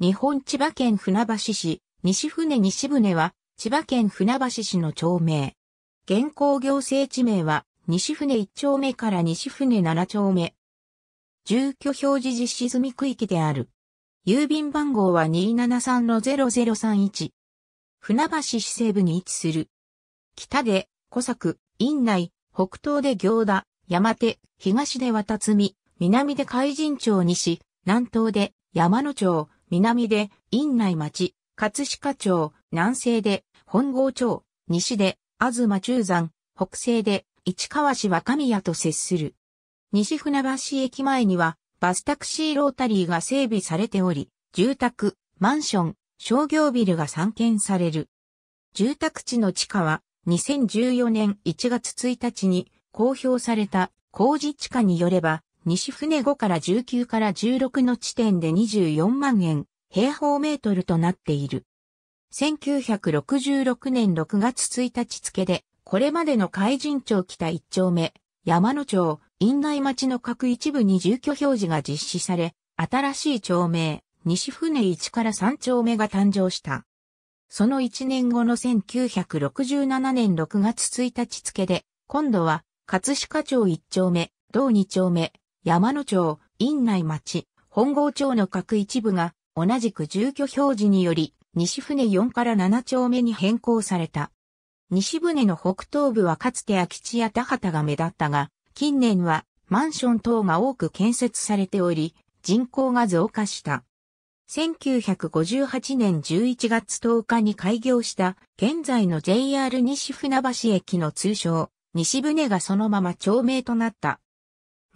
日本千葉県船橋市、西船西船は、千葉県船橋市の町名。現行行政地名は、西船1丁目から西船7丁目。住居表示実施済み区域である。郵便番号は273-0031。船橋市西部に位置する。北で、小作、院内、北東で行田、山手、東で渡積、南で海神町西、南東で山野町、南で院内町、葛飾町、南西で本郷町、西で東中山、北西で市川市若宮と接する。西船橋駅前にはバスタクシーロータリーが整備されており、住宅、マンション、商業ビルが散見される。住宅地の地価は2014年1月1日に公表された工事地価によれば西船5から19から16の地点で24万円、平方メートルとなっている。1966年6月1日付で、これまでの海人町北1丁目、山野町、院内町の各一部に住居表示が実施され、新しい町名、西船1から3丁目が誕生した。その1年後の1967年6月1日付で、今度は、葛飾町1丁目、同2丁目、山野町、院内町、本郷町の各一部が、同じく住居表示により、西船4から7丁目に変更された。西船の北東部はかつて空き地や田畑が目立ったが、近年はマンション等が多く建設されており、人口が増加した。1958年11月10日に開業した現在の JR 西船橋駅の通称、西船がそのまま町名となった。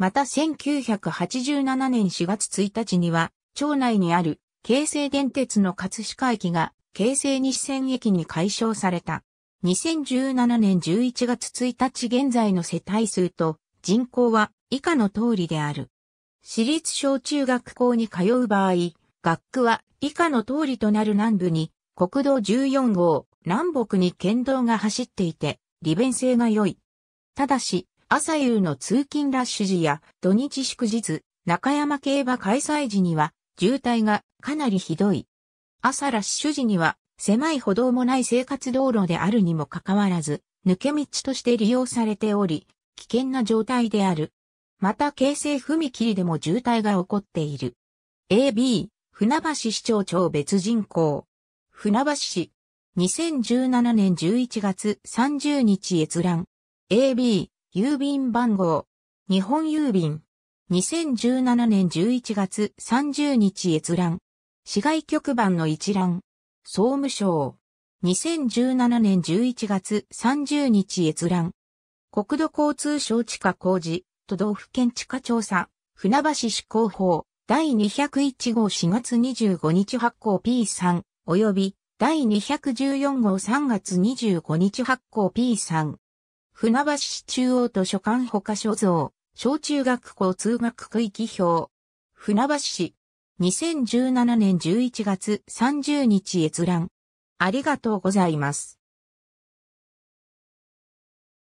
また1987年4月1日には、町内にある京成電鉄の葛飾駅が京成西線駅に解消された。2017年11月1日現在の世帯数と人口は以下の通りである。私立小中学校に通う場合、学区は以下の通りとなる南部に国道14号、南北に県道が走っていて、利便性が良い。ただし、朝夕の通勤ラッシュ時や土日祝日、中山競馬開催時には渋滞がかなりひどい。朝ラッシュ時には狭い歩道もない生活道路であるにもかかわらず、抜け道として利用されており、危険な状態である。また京成踏切でも渋滞が起こっている。AB、船橋市長町別人口。船橋市、2017年11月30日閲覧。AB、郵便番号。日本郵便。2017年11月30日閲覧。市外局番の一覧。総務省。2017年11月30日閲覧。国土交通省地下工事、都道府県地下調査、船橋市広報、第201号4月25日発行 P3、及び、第214号3月25日発行 P3。船橋市中央図書館ほか所蔵、小中学校通学区域表。船橋市。2017年11月30日閲覧。ありがとうございます。